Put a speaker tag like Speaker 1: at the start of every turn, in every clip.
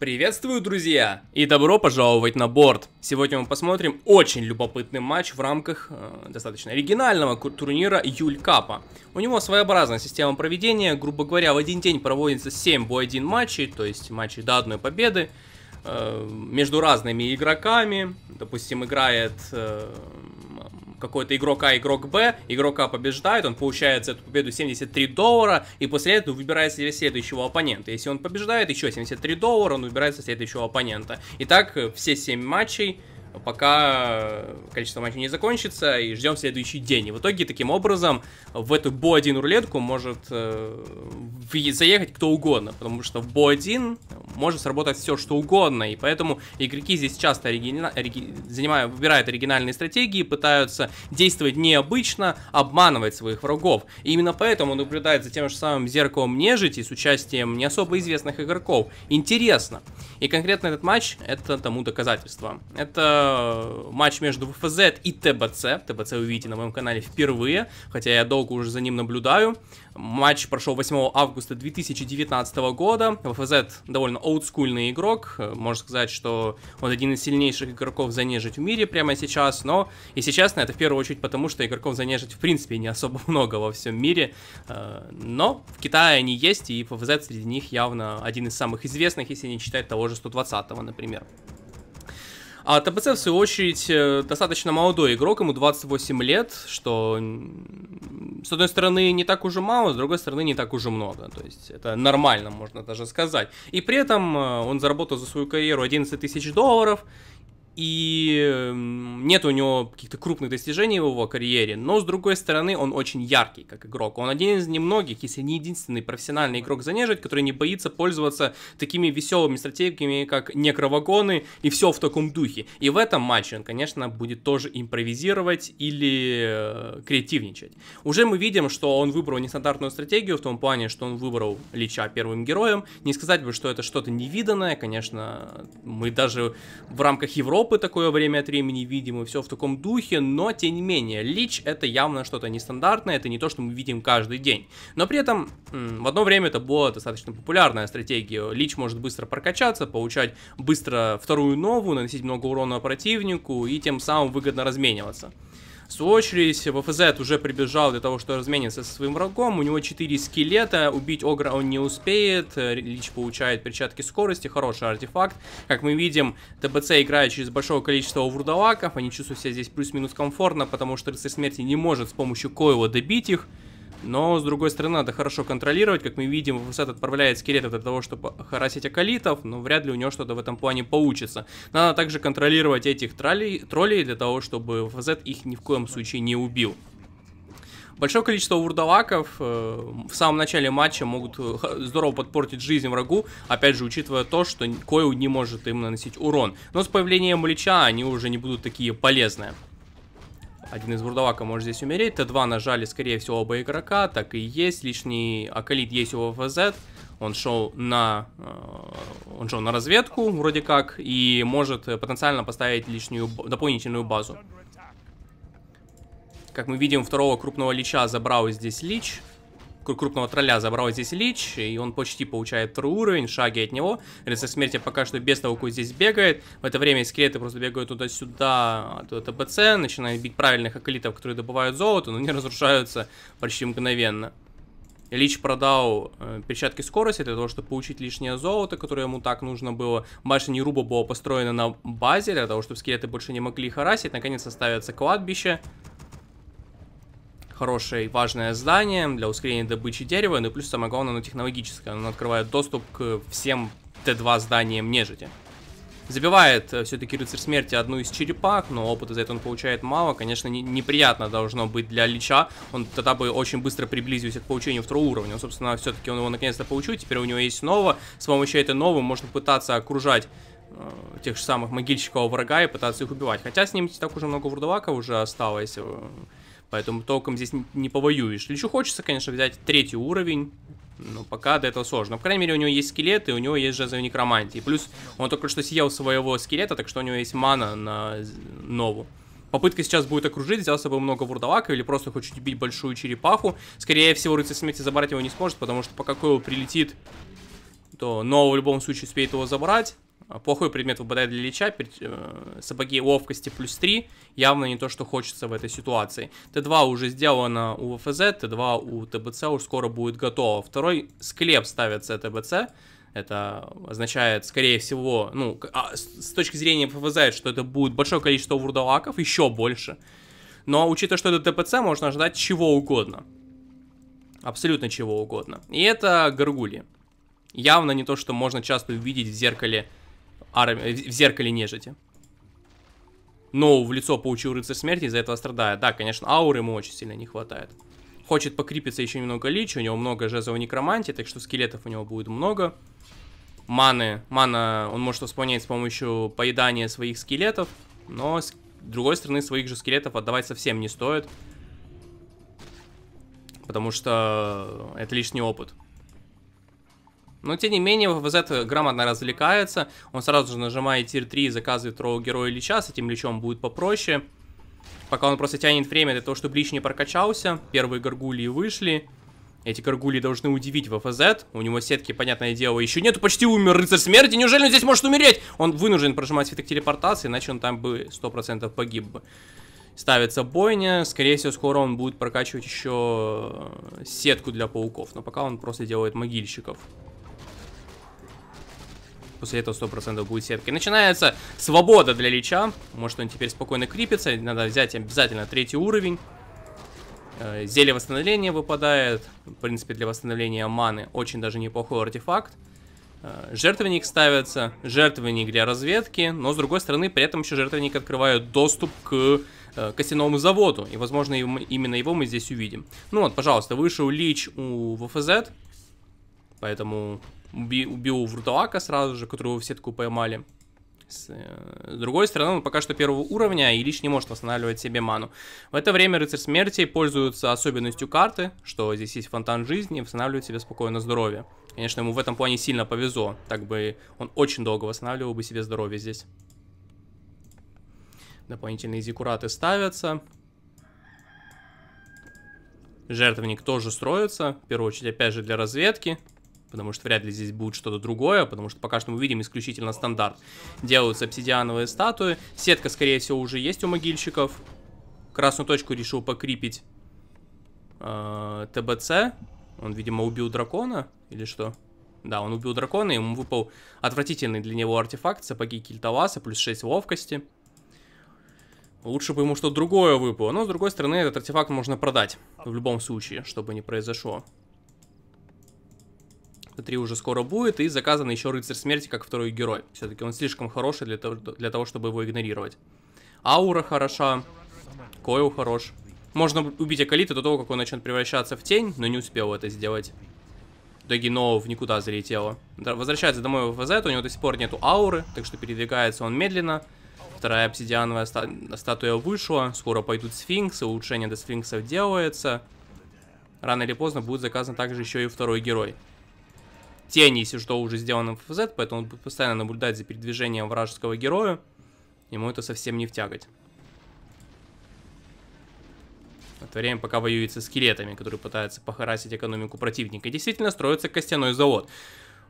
Speaker 1: Приветствую, друзья! И добро пожаловать на борт! Сегодня мы посмотрим очень любопытный матч в рамках э, достаточно оригинального турнира Юль Капа. У него своеобразная система проведения, грубо говоря, в один день проводится 7 бой 1 матчей, то есть матчи до одной победы, э, между разными игроками. Допустим, играет э, какой-то игрок А, игрок Б, игрок А побеждает, он получает за эту победу 73 доллара, и после этого выбирает себе следующего оппонента. Если он побеждает, еще 73 доллара, он выбирает следующего оппонента. И так э, все 7 матчей пока э, количество матчей не закончится, и ждем следующий день. И в итоге, таким образом, в эту Бо-1 рулетку может э, заехать кто угодно, потому что в Бо-1 может сработать все, что угодно, и поэтому игроки здесь часто оригина... ориги... занимают, выбирают оригинальные стратегии, пытаются действовать необычно, обманывать своих врагов. И именно поэтому он наблюдает за тем же самым зеркалом нежити с участием не особо известных игроков. Интересно. И конкретно этот матч это тому доказательство. Это Э, матч между ВФЗ и ТБЦ. ТБЦ вы видите на моем канале впервые, хотя я долго уже за ним наблюдаю. Матч прошел 8 августа 2019 года. ВФЗ довольно олдскульный игрок. Э, можно сказать, что он один из сильнейших игроков за нежить в мире прямо сейчас. Но, если честно, это в первую очередь потому, что игроков за нежить в принципе не особо много во всем мире. Э, но в Китае они есть, и ФФЗ среди них явно один из самых известных, если не считать того же 120-го, например. А ТПЦ, в свою очередь, э, достаточно молодой игрок, ему 28 лет, что, с одной стороны, не так уже мало, с другой стороны, не так уже много. То есть это нормально, можно даже сказать. И при этом э, он заработал за свою карьеру 11 тысяч долларов, и нет у него каких-то крупных достижений в его карьере, но с другой стороны он очень яркий как игрок. Он один из немногих, если не единственный профессиональный игрок за нежить, который не боится пользоваться такими веселыми стратегиями, как некровагоны и все в таком духе. И в этом матче он, конечно, будет тоже импровизировать или э, креативничать. Уже мы видим, что он выбрал нестандартную стратегию в том плане, что он выбрал Лича первым героем. Не сказать бы, что это что-то невиданное, конечно, мы даже в рамках Европы опы такое время от времени видим и все в таком духе, но тем не менее, лич это явно что-то нестандартное, это не то, что мы видим каждый день. Но при этом, в одно время это была достаточно популярная стратегия. Лич может быстро прокачаться, получать быстро вторую новую, наносить много урона противнику и тем самым выгодно размениваться. В свою очередь, ВФЗ уже прибежал для того, чтобы размениться со своим врагом. У него 4 скелета, убить Огра он не успеет. Э, Лич получает перчатки скорости, хороший артефакт. Как мы видим, ТБЦ играет через большое количество вурдалаков. Они чувствуют себя здесь плюс-минус комфортно, потому что Рыцарь Смерти не может с помощью Койла добить их. Но, с другой стороны, надо хорошо контролировать. Как мы видим, Фурсет отправляет скелетов для того, чтобы харасить акалитов, но вряд ли у него что-то в этом плане получится. Надо также контролировать этих троллей, троллей для того, чтобы Фурсет их ни в коем случае не убил. Большое количество вурдалаков э, в самом начале матча могут э, здорово подпортить жизнь врагу, опять же, учитывая то, что Койл не может им наносить урон. Но с появлением Лича они уже не будут такие полезные. Один из Вурдавака может здесь умереть. Т2 нажали, скорее всего, оба игрока. Так и есть. Лишний Акалит есть у ВФЗ. Он шел на... Э, он шел на разведку, вроде как. И может э, потенциально поставить лишнюю дополнительную базу. Как мы видим, второго крупного лича забрал здесь лич крупного тролля забрал здесь Лич, и он почти получает второй уровень, шаги от него. Рыцарь смерти пока что без того, здесь бегает. В это время скелеты просто бегают туда-сюда от ТБЦ, начинают бить правильных акколитов, которые добывают золото, но не разрушаются почти мгновенно. Лич продал э, перчатки скорости для того, чтобы получить лишнее золото, которое ему так нужно было. Башня Неруба была построена на базе для того, чтобы скелеты больше не могли их харасить. Наконец оставится кладбище хорошее и важное здание для ускорения добычи дерева, ну и плюс самое главное, оно технологическое, оно открывает доступ к всем Т2 зданиям нежити. Забивает э, все-таки рыцарь смерти одну из черепах, но опыта за это он получает мало. Конечно, не, неприятно должно быть для Лича. Он тогда бы очень быстро приблизился к получению второго уровня. Но, собственно, все-таки он его наконец-то получил. Теперь у него есть нового. С помощью этой нового можно пытаться окружать э, тех же самых могильщиков врага и пытаться их убивать. Хотя с ним так уже много вурдалаков уже осталось. Э, Поэтому толком здесь не повоюешь. Личу хочется, конечно, взять третий уровень. Но пока до этого сложно. По крайней мере, у него есть скелет, и у него есть жезл некромантии. Плюс он только что съел своего скелета, так что у него есть мана на нову. Попытка сейчас будет окружить, взял с собой много вурдалаков или просто хочет убить большую черепаху. Скорее всего, рыцарь смерти забрать его не сможет, потому что пока Койл прилетит, то Нова в любом случае успеет его забрать. А, плохой предмет выпадает для Лича, э, сапоги ловкости плюс 3, явно не то, что хочется в этой ситуации. Т2 уже сделано у фз Т2 у ТБЦ уже скоро будет готово. Второй склеп ставится ТБЦ, это означает, скорее всего, ну, а, с точки зрения ФФЗ, что это будет большое количество вурдалаков, еще больше. Но учитывая, что это ТПЦ, можно ожидать чего угодно. Абсолютно чего угодно. И это горгули. Явно не то, что можно часто увидеть в зеркале армии, э, в зеркале нежити. Но в лицо получил рыцарь смерти, из-за этого страдает. Да, конечно, ауры ему очень сильно не хватает. Хочет покрепиться еще немного лич, у него много жезлов некромантии, так что скелетов у него будет много. Маны, мана он может восполнять с помощью поедания своих скелетов, но с другой стороны своих же скелетов отдавать совсем не стоит. Потому что это лишний опыт. Но, тем не менее, ВВЗ грамотно развлекается. Он сразу же нажимает тир 3 и заказывает второго героя Лича. С этим Личом будет попроще. Пока он просто тянет время для того, чтобы Лич не прокачался. Первые горгулии вышли. Эти горгули должны удивить ВФЗ. У него сетки, понятное дело, еще нету. Почти умер рыцарь смерти. Неужели он здесь может умереть? Он вынужден прожимать свиток телепортации, иначе он там бы 100% погиб бы. Ставится бойня. Скорее всего, скоро он будет прокачивать еще сетку для пауков. Но пока он просто делает могильщиков. После этого 100% будет сетки начинается свобода для Лича. Может, он теперь спокойно крепится. Надо взять обязательно третий уровень. Э, зелье восстановления выпадает. В принципе, для восстановления маны очень даже неплохой артефакт. Э, жертвенник ставится, жертвенник для разведки, но с другой стороны, при этом еще жертвенник открывает доступ к э, костяному заводу, и, возможно, именно его мы здесь увидим. Ну вот, пожалуйста, вышел Лич у ВФЗ, поэтому убил Вруталака сразу же, которого в сетку поймали. С, э, с другой стороны, он пока что первого уровня и лишь не может восстанавливать себе ману. В это время рыцарь смерти пользуется особенностью карты, что здесь есть фонтан жизни и восстанавливает себе спокойно здоровье. Конечно, ему в этом плане сильно повезло, так бы он очень долго восстанавливал бы себе здоровье здесь. Дополнительные зикураты ставятся. Жертвенник тоже строится, в первую очередь опять же для разведки потому что вряд ли здесь будет что-то другое, потому что пока что мы видим исключительно стандарт. Делаются обсидиановые статуи, сетка, скорее всего, уже есть у могильщиков. Красную точку решил покрепить э, ТБЦ. Он, видимо, убил дракона или что? Да, он убил дракона, ему выпал отвратительный для него артефакт, сапоги Кильтаваса, плюс 6 ловкости. Лучше бы ему что-то другое выпало, но, с другой стороны, этот артефакт можно продать в любом случае, чтобы не произошло. 3 уже скоро будет, и заказан еще Рыцарь Смерти как второй герой. Все-таки он слишком хороший для того, для того, чтобы его игнорировать. Аура хороша, Койл хорош. Можно убить Акалита до того, как он начнет превращаться в тень, но не успел это сделать. Доги Ноу в никуда залетела. Возвращается домой в ВЗ, у него до сих пор нету ауры, так что передвигается он медленно. Вторая обсидиановая ста статуя вышла, скоро пойдут сфинксы, улучшение до сфинксов делается. Рано или поздно будет заказан также еще и второй герой. Тени, если что, уже сделаны в ФЗ, поэтому он будет постоянно наблюдать за передвижением вражеского героя. Ему это совсем не втягать. В это время пока воюет со скелетами, которые пытаются похарасить экономику противника. действительно строится костяной завод.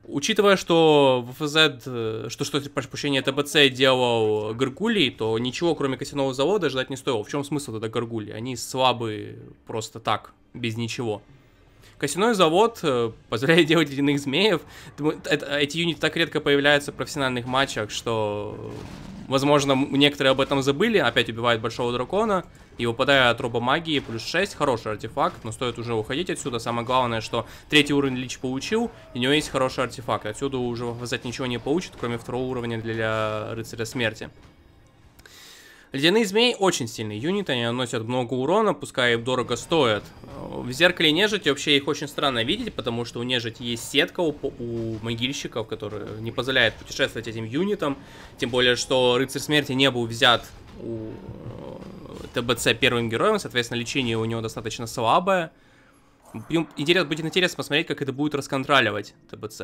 Speaker 1: Учитывая, что в ФЗ, э, что, что прошу прощения, ТБЦ делал Гаргулий, то ничего, кроме костяного завода, ждать не стоило. В чем смысл тогда Гаргулий? Они слабы просто так, без ничего. Костяной завод э, позволяет делать ледяных змеев. Эти юниты так редко появляются в профессиональных матчах, что, э, возможно, некоторые об этом забыли. Опять убивает большого дракона и выпадая от роба магии, плюс 6, хороший артефакт, но стоит уже уходить отсюда. Самое главное, что третий уровень Лич получил, и у него есть хороший артефакт. Отсюда уже вызвать ничего не получит, кроме второго уровня для рыцаря смерти. Ледяные змеи очень сильный юнит, они наносят много урона, пускай и дорого стоят. Э, в зеркале нежити вообще их очень странно видеть, потому что у нежити есть сетка у, у могильщиков, которая не позволяет путешествовать этим юнитам. Тем более, что рыцарь смерти не был взят у э, ТБЦ первым героем, соответственно, лечение у него достаточно слабое. Интерес, будет интересно посмотреть, как это будет расконтроливать ТБЦ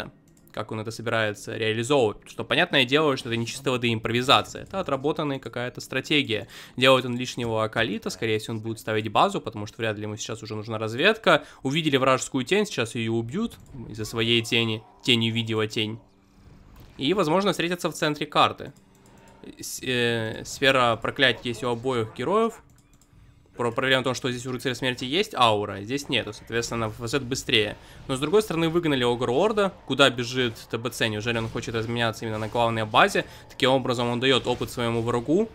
Speaker 1: как он это собирается реализовывать. Что понятное дело, что это не чисто воды импровизация, это отработанная какая-то стратегия. Делает он лишнего Акалита, скорее всего, он будет ставить базу, потому что вряд ли ему сейчас уже нужна разведка. Увидели вражескую тень, сейчас ее убьют из-за своей тени. Тень увидела тень. И, возможно, встретятся в центре карты. Э, сфера проклятия есть у обоих героев. Про проблема в том, что здесь у рыцаря смерти есть аура, здесь нету, соответственно, ФЗ быстрее. Но с другой стороны, выгнали Огр Орда, куда бежит ТБЦ, неужели он хочет разменяться именно на главной базе? Таким образом, он дает опыт своему врагу.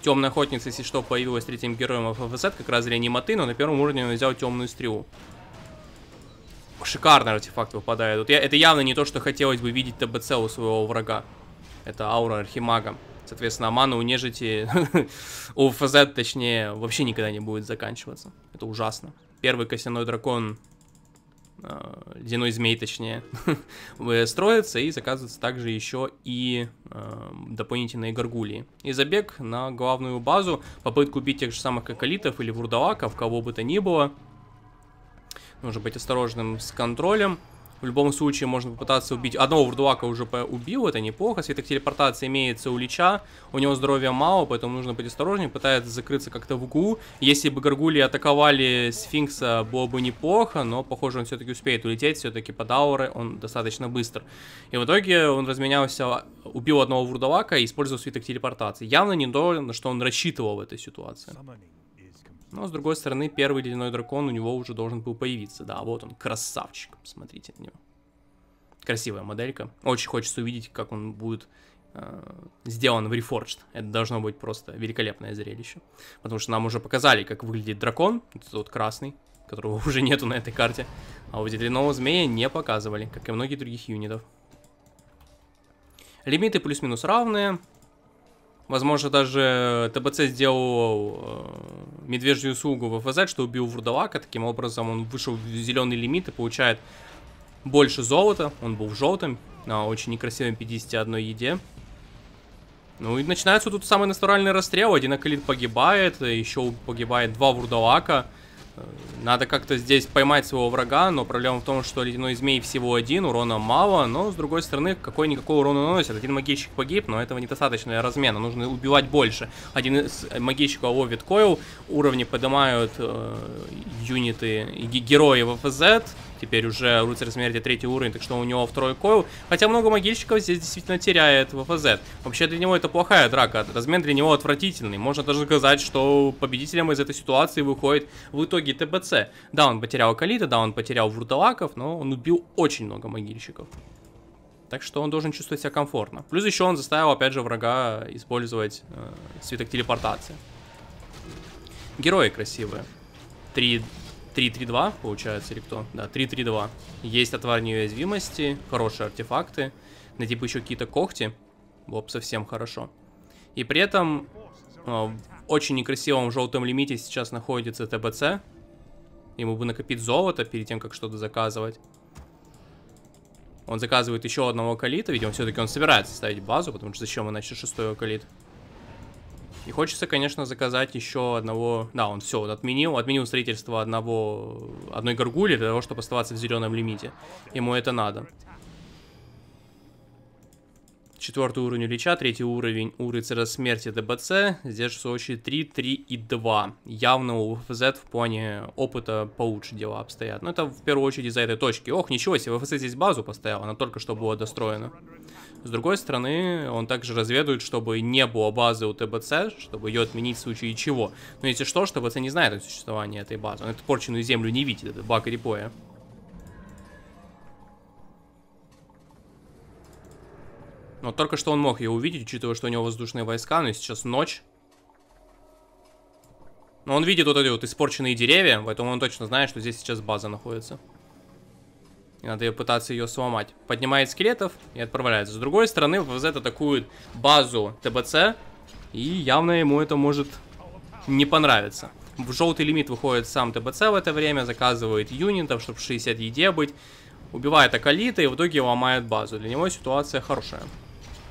Speaker 1: Темная охотница, если что, появилась третьим героем ФФЗ, как раз реаниматы, но на первом уровне он взял темную стрелу. Шикарный артефакт выпадает. Вот я, это явно не то, что хотелось бы видеть ТБЦ у своего врага. Это аура Архимага. Соответственно, мана у нежити, у ФЗ, точнее, вообще никогда не будет заканчиваться. Это ужасно. Первый костяной дракон, э, ледяной змей, точнее, строится и заказывается также еще и э, дополнительные горгулии. И забег на главную базу, попытку убить тех же самых коколитов или вурдалаков, кого бы то ни было. Нужно быть осторожным с контролем. В любом случае можно попытаться убить. Одного вурдуака уже убил, это неплохо. светок телепортации имеется у Лича. У него здоровья мало, поэтому нужно быть осторожнее. Пытается закрыться как-то в углу. Если бы Гаргули атаковали Сфинкса, было бы неплохо, но, похоже, он все-таки успеет улететь. Все-таки под ауры он достаточно быстр. И в итоге он разменялся, убил одного вурдуака и использовал светок телепортации. Явно не то, на что он рассчитывал в этой ситуации. Но, с другой стороны, первый ледяной дракон у него уже должен был появиться. Да, вот он, красавчик. посмотрите на него. Красивая моделька. Очень хочется увидеть, как он будет э, сделан в Reforged. Это должно быть просто великолепное зрелище. Потому что нам уже показали, как выглядит дракон. Этот вот красный, которого уже нету на этой карте. А вот ледяного змея не показывали, как и многие других юнитов. Лимиты плюс-минус равные. Возможно, даже ТБЦ сделал э, медвежью услугу ВФЗ, что убил Вурдалака, таким образом он вышел в зеленый лимит и получает больше золота, он был в желтом, на очень некрасивом 51 еде. Ну и начинается тут самый натуральный расстрел, один Акалит погибает, еще погибает два Вурдалака, надо как-то здесь поймать своего врага, но проблема в том, что ледяной ну, змей всего один, урона мало, но с другой стороны, какой-никакой урон наносит. Один магичик погиб, но этого недостаточно для размена, нужно убивать больше. Один из э, магичиков ловит койл, уровни поднимают э, юниты герои ФЗ Теперь уже рыцарь смерти третий уровень, так что у него второй койл. Хотя много могильщиков здесь действительно теряет в ФЗ. Вообще для него это плохая драка, размен для него отвратительный. Можно даже сказать, что победителем из этой ситуации выходит в итоге ТБЦ. Да, он потерял Калита, да, он потерял Вурталаков, но он убил очень много могильщиков. Так что он должен чувствовать себя комфортно. Плюс еще он заставил, опять же, врага использовать э, свиток телепортации. Герои красивые. Три 3-3-2, получается, или кто? Да, 3-3-2. Есть отвар неуязвимости, хорошие артефакты, на типа еще какие-то когти. Воп, совсем хорошо. И при этом э, в очень некрасивом желтом лимите сейчас находится ТБЦ. Ему бы накопить золото перед тем, как что-то заказывать. Он заказывает еще одного калита, видимо, все-таки он собирается ставить базу, потому что зачем иначе шестой калит? И хочется, конечно, заказать еще одного... Да, он все, он отменил. Отменил строительство одного... одной горгули для того, чтобы оставаться в зеленом лимите. Ему это надо. Четвертый уровень Лича, третий уровень Урицера Смерти ДБЦ. Здесь же Сочи 3, 3 и 2. Явно у ВФЗ в плане опыта получше дела обстоят. Но ну, это в первую очередь из-за этой точки. Ох, ничего себе, ВФЗ здесь базу поставил. она только что была достроена. С другой стороны, он также разведывает, чтобы не было базы у ТБЦ, чтобы ее отменить в случае чего. Но если что, что ТБЦ не знает о существовании этой базы. Он эту порченную землю не видит, это баг репоя. Но только что он мог ее увидеть, учитывая, что у него воздушные войска, но сейчас ночь. Но он видит вот эти вот испорченные деревья, поэтому он точно знает, что здесь сейчас база находится. И надо ее пытаться ее сломать. Поднимает скелетов и отправляется. С другой стороны, ВВЗ атакует базу ТБЦ. И явно ему это может не понравиться. В желтый лимит выходит сам ТБЦ в это время, заказывает юнитов, чтобы 60 еде быть. Убивает Акалита и в итоге ломает базу. Для него ситуация хорошая.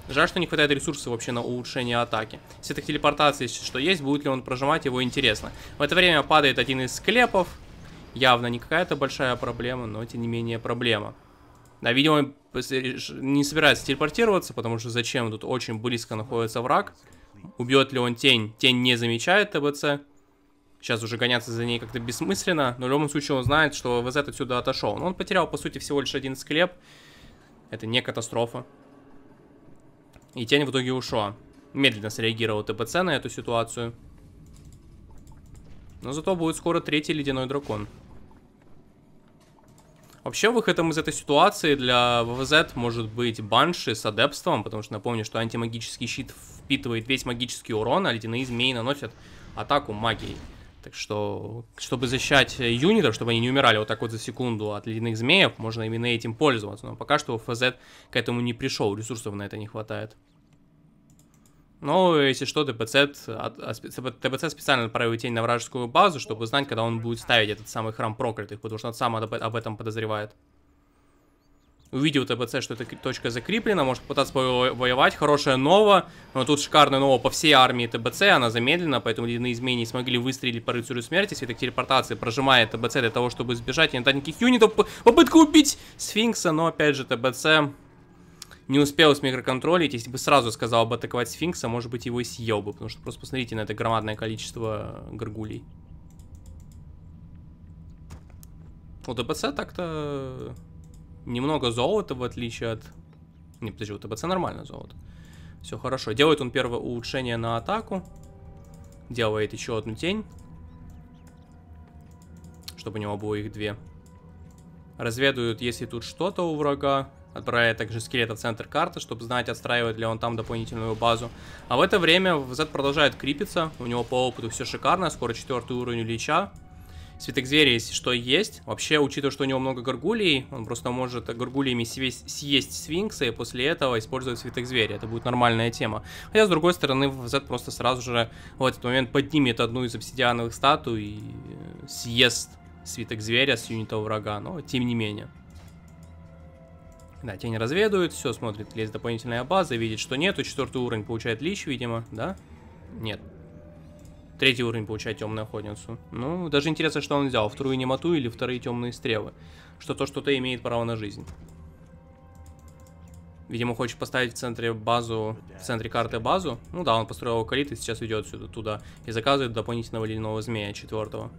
Speaker 1: Жаль, что не хватает ресурсов вообще на улучшение атаки. Сеток телепортации, что есть, будет ли он прожимать, его интересно. В это время падает один из склепов, Явно не какая-то большая проблема, но тем не менее проблема. А, видимо, не собирается телепортироваться, потому что зачем? Тут очень близко находится враг. Убьет ли он тень? Тень не замечает ТБЦ. Сейчас уже гоняться за ней как-то бессмысленно. Но в любом случае он знает, что ВЗ отсюда отошел. Но он потерял, по сути, всего лишь один склеп. Это не катастрофа. И тень в итоге ушла. Медленно среагировал ТПЦ на эту ситуацию. Но зато будет скоро третий ледяной дракон. Вообще выходом из этой ситуации для ВВЗ может быть банши с адепством, потому что напомню, что антимагический щит впитывает весь магический урон, а ледяные змеи наносят атаку магией. Так что, чтобы защищать юнитов, чтобы они не умирали вот так вот за секунду от ледяных змеев, можно именно этим пользоваться. Но пока что ФЗ к этому не пришел, ресурсов на это не хватает. Ну, если что, ТПЦ, ТПЦ специально отправил тень на вражескую базу, чтобы узнать, когда он будет ставить этот самый храм проклятых, потому что он сам об этом подозревает. Увидел ТПЦ, что эта точка закреплена, может попытаться воевать. Хорошая Нова, но тут шикарная Нова по всей армии ТБЦ, она замедлена, поэтому ледяные змеи не смогли выстрелить по рыцарю смерти. Светок телепортации прожимает ТБЦ для того, чтобы избежать не никаких юнитов. Попытка убить Сфинкса, но опять же ТБЦ не успел с микроконтролить, если бы сразу сказал бы атаковать сфинкса, может быть, его и съел бы, потому что просто посмотрите на это громадное количество горгулей. У ТБЦ так-то немного золота, в отличие от... Не, подожди, у ТБЦ нормально золото. Все хорошо. Делает он первое улучшение на атаку. Делает еще одну тень. Чтобы у него было их две. Разведают, если тут что-то у врага отправляет также скелета в центр карты, чтобы знать, отстраивает ли он там дополнительную базу. А в это время Z продолжает крипиться, у него по опыту все шикарно, скоро четвертый уровень Лича. Святых зверей, если что, есть. Вообще, учитывая, что у него много горгулей, он просто может горгулиями съесть, съесть свинкса и после этого использовать святых зверей. Это будет нормальная тема. Хотя, с другой стороны, в просто сразу же в этот момент поднимет одну из обсидиановых статуй и э, съест свиток зверя с юнита врага, но тем не менее. Да, тень разведывает, все, смотрит, есть дополнительная база, видит, что нету. Четвертый уровень получает лич, видимо, да? Нет. Третий уровень получает темную охотницу. Ну, даже интересно, что он взял. Вторую немоту или вторые темные стрелы. Что то, что то имеет право на жизнь. Видимо, хочет поставить в центре базу, в центре карты базу. Ну да, он построил колит и сейчас идет сюда, туда. И заказывает дополнительного ледяного змея четвертого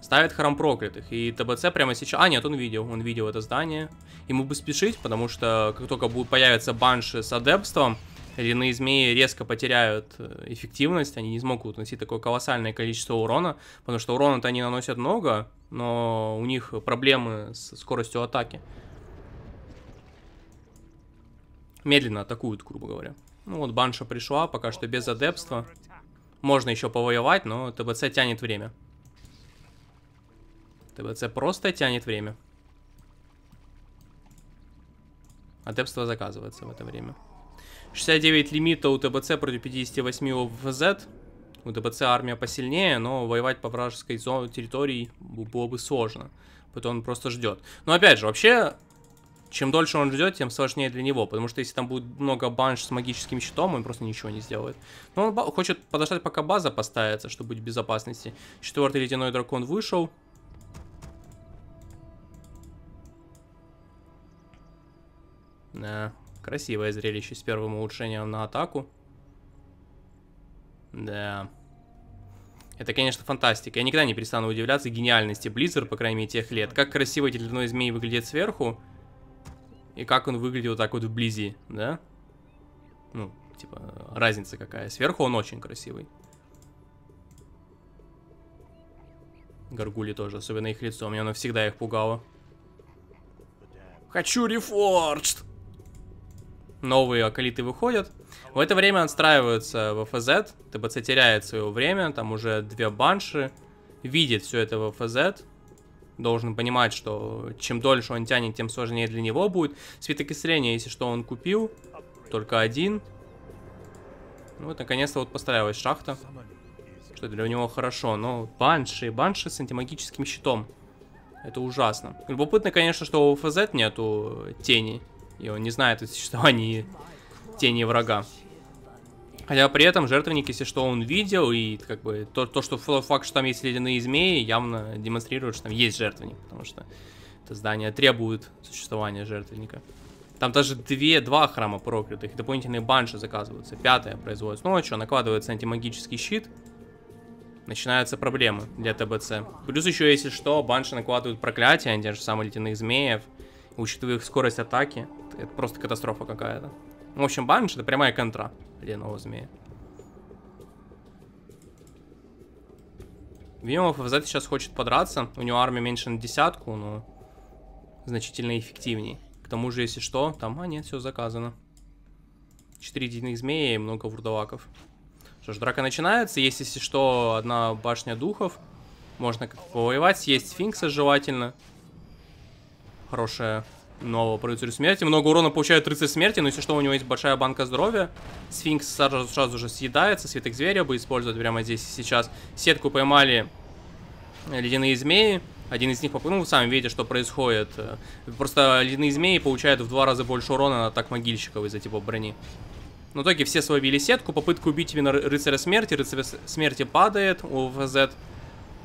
Speaker 1: ставит храм проклятых. И ТБЦ прямо сейчас... А, нет, он видел, он видел это здание. Ему бы спешить, потому что как только будет появиться банши с адепством, ледяные змеи резко потеряют э, эффективность, они не смогут носить такое колоссальное количество урона, потому что урона-то они наносят много, но у них проблемы с скоростью атаки. Медленно атакуют, грубо говоря. Ну вот банша пришла, пока что без адепства. Можно еще повоевать, но ТБЦ тянет время. ТБЦ просто тянет время. Адепство заказывается в это время. 69 лимита у ТБЦ против 58 у ВЗ. У ТБЦ армия посильнее, но воевать по вражеской зоне территории было бы сложно. Поэтому он просто ждет. Но опять же, вообще, чем дольше он ждет, тем сложнее для него. Потому что если там будет много банш с магическим щитом, он просто ничего не сделает. Но он хочет подождать, пока база поставится, чтобы быть в безопасности. Четвертый ледяной дракон вышел. Да, э, красивое зрелище с первым улучшением на атаку. Да. Это, конечно, фантастика. Я никогда не перестану удивляться гениальности Blizzard, по крайней мере, тех лет. Как красиво эти ледяной змеи выглядит сверху. И как он выглядит вот так вот вблизи, да? Ну, типа, разница какая. Сверху он очень красивый. Гаргули тоже, особенно их лицо. Меня навсегда их пугало. Хочу рефорджд! новые акалиты выходят. В это время отстраиваются в ФЗ, ТБЦ теряет свое время, там уже две банши, видит все это в ФЗ, должен понимать, что чем дольше он тянет, тем сложнее для него будет. свиток исцеления если что, он купил, только один. Ну вот, наконец-то вот постраивалась шахта, что для него хорошо, но банши, банши с антимагическим щитом. Это ужасно. Любопытно, конечно, что у ФЗ нету тени. И он не знает о существовании тени врага. Хотя при этом жертвенник, если что, он видел, и как бы то, то что факт, что там есть ледяные змеи, явно демонстрирует, что там есть жертвенник, потому что это здание требует существования жертвенника. Там даже две, два храма проклятых, дополнительные банши заказываются. Пятая производится ночью, а накладывается антимагический щит. Начинаются проблемы для ТБЦ. Плюс еще, если что, банши накладывают проклятие, они же самые ледяных змеев учитывая их скорость атаки, это просто катастрофа какая-то. Ну, в общем, банш это прямая контра ледяного змея. Вимов ФЗ сейчас хочет подраться, у него армия меньше на десятку, но значительно эффективнее. К тому же, если что, там, а нет, все заказано. Четыре единых змея и много вурдалаков. Что ж, драка начинается, есть, если что, одна башня духов. Можно как то повоевать, Есть сфинкса желательно. Хорошая. Нового по смерти. Много урона получает рыцарь смерти, но если что, у него есть большая банка здоровья. Сфинкс сразу, сразу же съедается. Светых зверя бы использовать прямо здесь и сейчас. Сетку поймали ледяные змеи. Один из них, поп... ну, сами видите, что происходит. Просто ледяные змеи получают в два раза больше урона на атак могильщиков из-за типа брони. В итоге все словили сетку, попытку убить именно рыцаря смерти, рыцарь смерти падает, у ВЗ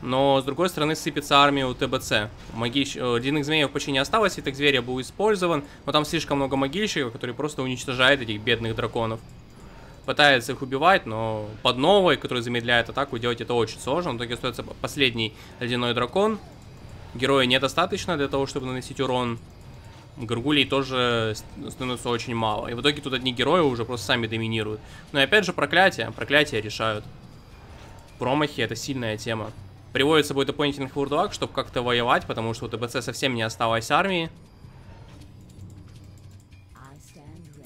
Speaker 1: но, с другой стороны, сыпется армия у ТБЦ. Могильщ... Э, ледяных змеев почти не осталось, и так зверя был использован. Но там слишком много могильщиков, которые просто уничтожают этих бедных драконов. Пытается их убивать, но под новой, который замедляет атаку, делать это очень сложно. В итоге остается последний ледяной дракон. Героя недостаточно для того, чтобы наносить урон. Гаргулей тоже становится очень мало. И в итоге тут одни герои уже просто сами доминируют. Но ну и опять же проклятие. Проклятие решают. Промахи это сильная тема. Приводится будет дополнительных вурдуак, чтобы как-то воевать, потому что у ТБЦ совсем не осталось армии.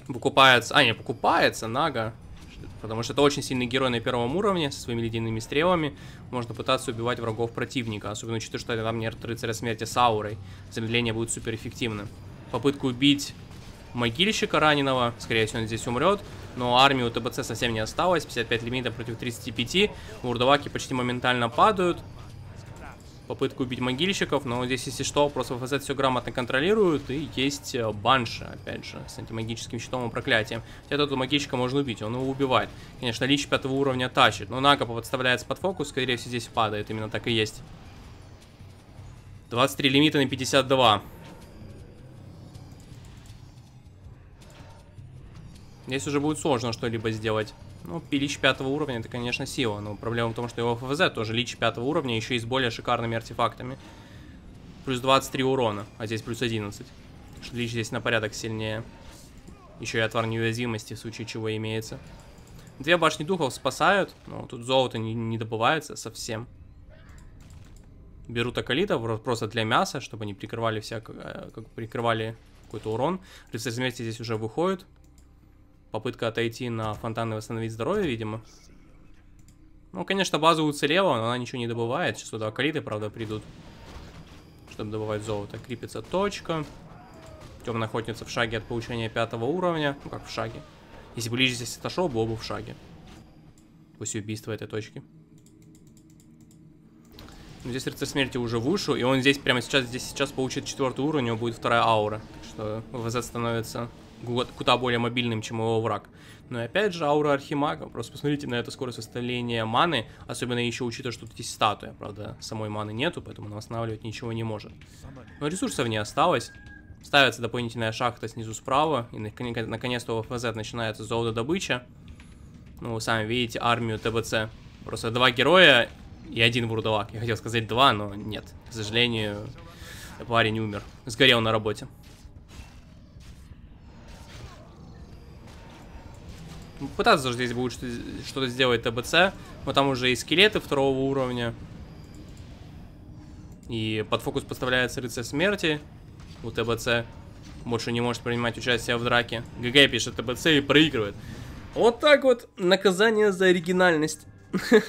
Speaker 1: Покупается... А, не, покупается Нага. Потому что это очень сильный герой на первом уровне, со своими ледяными стрелами. Можно пытаться убивать врагов противника, особенно учитывая, что там нет рыцаря смерти с аурой. Замедление будет суперэффективным. Попытку убить могильщика раненого, скорее всего он здесь умрет, но армии у ТБЦ совсем не осталось, 55 лимита против 35, урдоваки почти моментально падают, попытку убить могильщиков, но здесь, если что, просто ФЗ все грамотно контролируют, и есть э, банша, опять же, с антимагическим щитом и проклятием. Хотя тут могильщика можно убить, он его убивает. Конечно, лич пятого уровня тащит, но Накопа подставляется под фокус, скорее всего, здесь падает, именно так и есть. 23 лимита на 52. Здесь уже будет сложно что-либо сделать. Ну, Пилич пятого уровня, это, конечно, сила, но проблема в том, что его ФВЗ тоже Лич пятого уровня, еще и с более шикарными артефактами. Плюс 23 урона, а здесь плюс 11. Что Лич здесь на порядок сильнее. Еще и отвар неуязвимости, в случае чего имеется. Две башни духов спасают, но тут золото не, не добывается совсем. Берут токолитов просто для мяса, чтобы они прикрывали всяко, э, как прикрывали какой-то урон. Рыцарь смерти здесь уже выходит. Попытка отойти на фонтан и восстановить здоровье, видимо. Ну, конечно, база уцелела, но она ничего не добывает. Сейчас сюда калиты, правда, придут, чтобы добывать золото. Крепится точка. Темная охотница в шаге от получения пятого уровня. Ну, как в шаге. Если бы Лижи здесь отошел, было бы в шаге. После убийства этой точки. Но здесь рыцарь смерти уже вышел, и он здесь прямо сейчас, здесь сейчас получит четвертый уровень, у него будет вторая аура. Так что ВЗ становится куда более мобильным, чем его враг. Но и опять же, аура Архимага, просто посмотрите на эту скорость восстановления маны, особенно еще учитывая, что тут есть статуя, правда, самой маны нету, поэтому она восстанавливать ничего не может. Но ресурсов не осталось. Ставится дополнительная шахта снизу справа, и наконец-то у ФЗ начинается золотодобыча. Ну, вы сами видите армию ТБЦ. Просто два героя и один вурдалак. Я хотел сказать два, но нет. К сожалению, парень умер. Сгорел на работе. пытаться же здесь будет что-то сделать ТБЦ, но там уже и скелеты второго уровня. И под фокус поставляется рыцарь смерти у ТБЦ. Больше не может принимать участие в драке. ГГ пишет ТБЦ и проигрывает. Вот так вот наказание за оригинальность.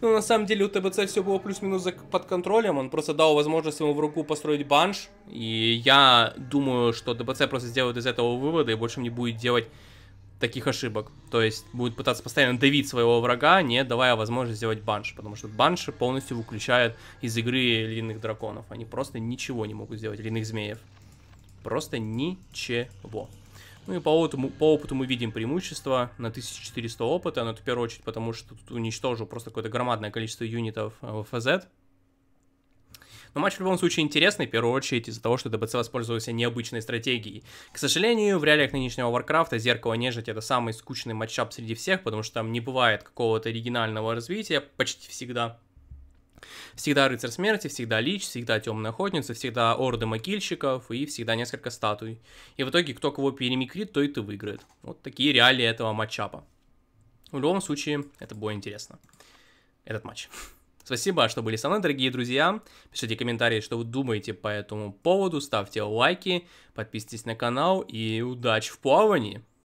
Speaker 1: ну, на самом деле, у ТБЦ все было плюс-минус под контролем. Он просто дал возможность ему в руку построить банш. И я думаю, что ТБЦ просто сделает из этого выводы и больше не будет делать таких ошибок. То есть будет пытаться постоянно давить своего врага, не давая возможность сделать банш, потому что банши полностью выключают из игры ледяных драконов. Они просто ничего не могут сделать, ледяных змеев. Просто ничего. Ну и по опыту, по опыту мы видим преимущество на 1400 опыта, но это в первую очередь потому, что тут уничтожил просто какое-то громадное количество юнитов э, в ФЗ, но матч в любом случае интересный, в первую очередь из-за того, что ДБЦ воспользовался необычной стратегией. К сожалению, в реалиях нынешнего Варкрафта Зеркало Нежить это самый скучный матчап среди всех, потому что там не бывает какого-то оригинального развития почти всегда. Всегда рыцарь смерти, всегда лич, всегда темная охотница, всегда орды могильщиков и всегда несколько статуй. И в итоге, кто кого перемикрит, то и ты выиграет. Вот такие реалии этого матчапа. В любом случае, это было интересно. Этот матч. Спасибо, что были со мной, дорогие друзья. Пишите комментарии, что вы думаете по этому поводу, ставьте лайки, подписывайтесь на канал и удачи в плавании!